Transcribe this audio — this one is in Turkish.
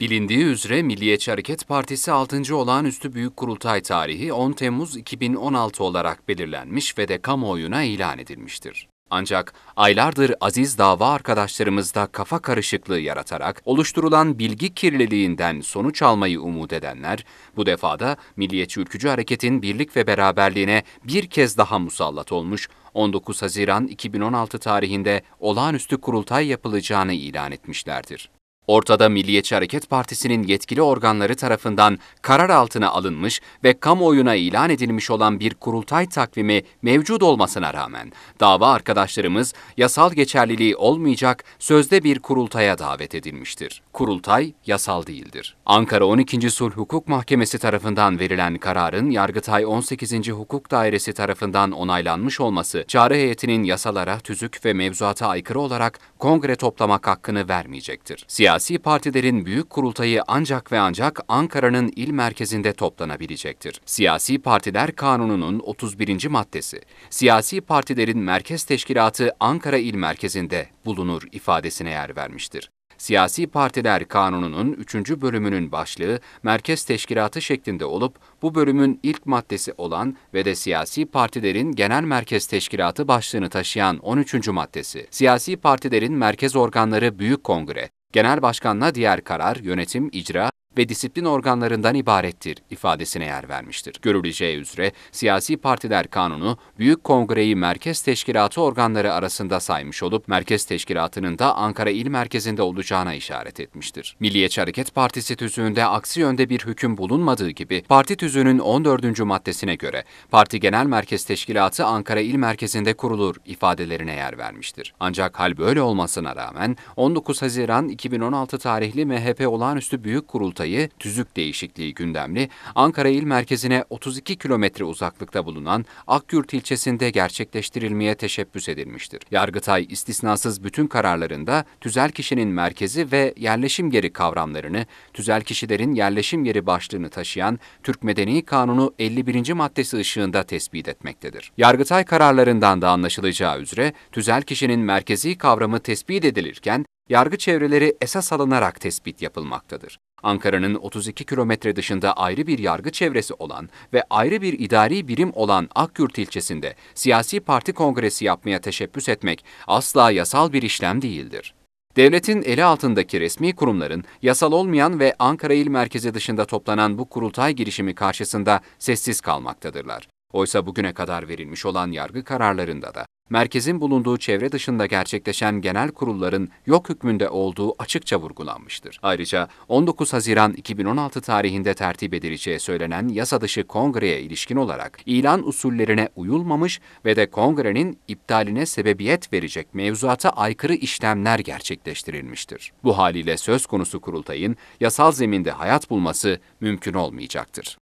Bilindiği üzere Milliyetçi Hareket Partisi 6. Olağanüstü Büyük Kurultay tarihi 10 Temmuz 2016 olarak belirlenmiş ve de kamuoyuna ilan edilmiştir. Ancak aylardır aziz dava arkadaşlarımızda kafa karışıklığı yaratarak oluşturulan bilgi kirliliğinden sonuç almayı umut edenler, bu defada Milliyetçi Ülkücü Hareket'in birlik ve beraberliğine bir kez daha musallat olmuş, 19 Haziran 2016 tarihinde olağanüstü kurultay yapılacağını ilan etmişlerdir. Ortada Milliyetçi Hareket Partisi'nin yetkili organları tarafından karar altına alınmış ve kamuoyuna ilan edilmiş olan bir kurultay takvimi mevcut olmasına rağmen dava arkadaşlarımız yasal geçerliliği olmayacak sözde bir kurultaya davet edilmiştir. Kurultay yasal değildir. Ankara 12. Sulh Hukuk Mahkemesi tarafından verilen kararın Yargıtay 18. Hukuk Dairesi tarafından onaylanmış olması, çağrı heyetinin yasalara, tüzük ve mevzuata aykırı olarak kongre toplamak hakkını vermeyecektir. Siyasi Siyasi partilerin büyük kurultayı ancak ve ancak Ankara'nın il merkezinde toplanabilecektir. Siyasi Partiler Kanunu'nun 31. maddesi, siyasi partilerin merkez teşkilatı Ankara il merkezinde bulunur ifadesine yer vermiştir. Siyasi Partiler Kanunu'nun 3. bölümünün başlığı merkez teşkilatı şeklinde olup bu bölümün ilk maddesi olan ve de siyasi partilerin genel merkez teşkilatı başlığını taşıyan 13. maddesi. Siyasi partilerin merkez organları Büyük Kongre, Genel Başkan'la diğer karar, yönetim, icra, ve disiplin organlarından ibarettir ifadesine yer vermiştir. Görüleceği üzere siyasi partiler kanunu Büyük Kongre'yi merkez teşkilatı organları arasında saymış olup merkez teşkilatının da Ankara il merkezinde olacağına işaret etmiştir. Milliyetçi Hareket Partisi tüzüğünde aksi yönde bir hüküm bulunmadığı gibi parti tüzüğünün 14. maddesine göre parti genel merkez teşkilatı Ankara il merkezinde kurulur ifadelerine yer vermiştir. Ancak hal böyle olmasına rağmen 19 Haziran 2016 tarihli MHP olağanüstü büyük kurultayı sayı tüzük değişikliği gündemli, Ankara il merkezine 32 kilometre uzaklıkta bulunan Akyurt ilçesinde gerçekleştirilmeye teşebbüs edilmiştir. Yargıtay istisnasız bütün kararlarında tüzel kişinin merkezi ve yerleşim yeri kavramlarını, tüzel kişilerin yerleşim yeri başlığını taşıyan Türk Medeni Kanunu 51. maddesi ışığında tespit etmektedir. Yargıtay kararlarından da anlaşılacağı üzere tüzel kişinin merkezi kavramı tespit edilirken yargı çevreleri esas alınarak tespit yapılmaktadır. Ankara'nın 32 kilometre dışında ayrı bir yargı çevresi olan ve ayrı bir idari birim olan Akgürt ilçesinde siyasi parti kongresi yapmaya teşebbüs etmek asla yasal bir işlem değildir. Devletin eli altındaki resmi kurumların yasal olmayan ve Ankara il merkezi dışında toplanan bu kurultay girişimi karşısında sessiz kalmaktadırlar. Oysa bugüne kadar verilmiş olan yargı kararlarında da merkezin bulunduğu çevre dışında gerçekleşen genel kurulların yok hükmünde olduğu açıkça vurgulanmıştır. Ayrıca 19 Haziran 2016 tarihinde tertip edileceği söylenen yasa dışı kongreye ilişkin olarak ilan usullerine uyulmamış ve de kongrenin iptaline sebebiyet verecek mevzuata aykırı işlemler gerçekleştirilmiştir. Bu haliyle söz konusu kurultayın yasal zeminde hayat bulması mümkün olmayacaktır.